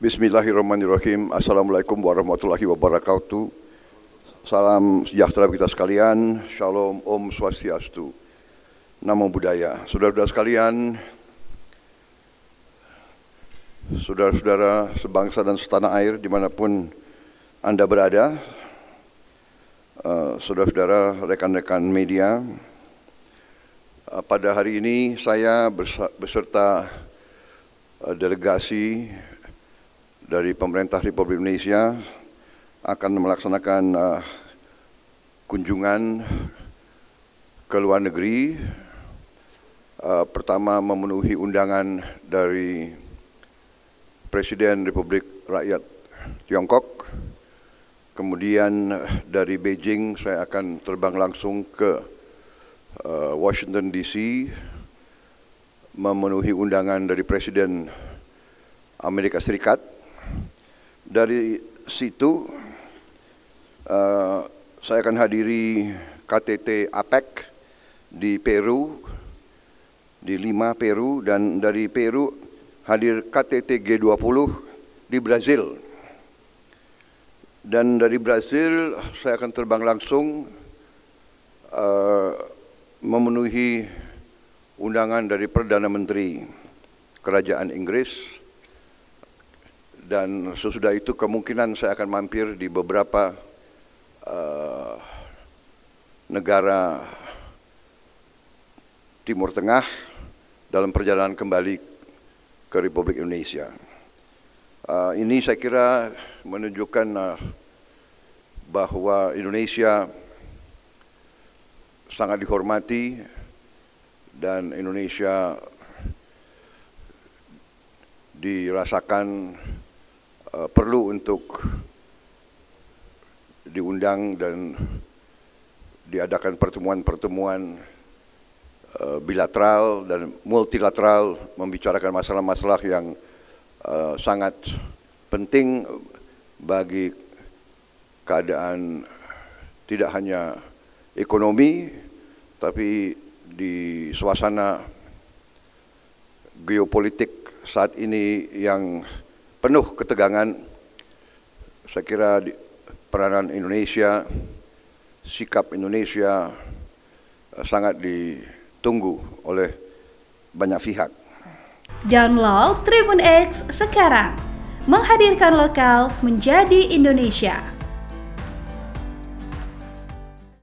Bismillahirrahmanirrahim. Assalamualaikum warahmatullahi wabarakatuh. Salam sejahtera kita sekalian. Shalom, Om Swastiastu. Namo Buddhaya. Saudara-saudara sekalian, saudara-saudara sebangsa dan setanah air dimanapun Anda berada, eh, saudara-saudara rekan-rekan media, eh, pada hari ini saya beserta eh, delegasi dari pemerintah Republik Indonesia akan melaksanakan uh, kunjungan ke luar negeri. Uh, pertama memenuhi undangan dari Presiden Republik Rakyat Tiongkok. Kemudian dari Beijing saya akan terbang langsung ke uh, Washington DC memenuhi undangan dari Presiden Amerika Serikat dari situ uh, saya akan hadiri KTT APEC di Peru di Lima Peru dan dari Peru hadir KTT G20 di Brazil. Dan dari Brazil saya akan terbang langsung uh, memenuhi undangan dari Perdana Menteri Kerajaan Inggris dan sesudah itu kemungkinan saya akan mampir di beberapa uh, negara Timur Tengah dalam perjalanan kembali ke Republik Indonesia. Uh, ini saya kira menunjukkan uh, bahwa Indonesia sangat dihormati dan Indonesia dirasakan Eh, perlu untuk diundang dan diadakan pertemuan-pertemuan eh, bilateral dan multilateral membicarakan masalah-masalah yang eh, sangat penting bagi keadaan tidak hanya ekonomi tapi di suasana geopolitik saat ini yang penuh ketegangan. Saya kira peranan Indonesia, sikap Indonesia eh, sangat ditunggu oleh banyak pihak. Download Tribun X sekarang, menghadirkan lokal menjadi Indonesia.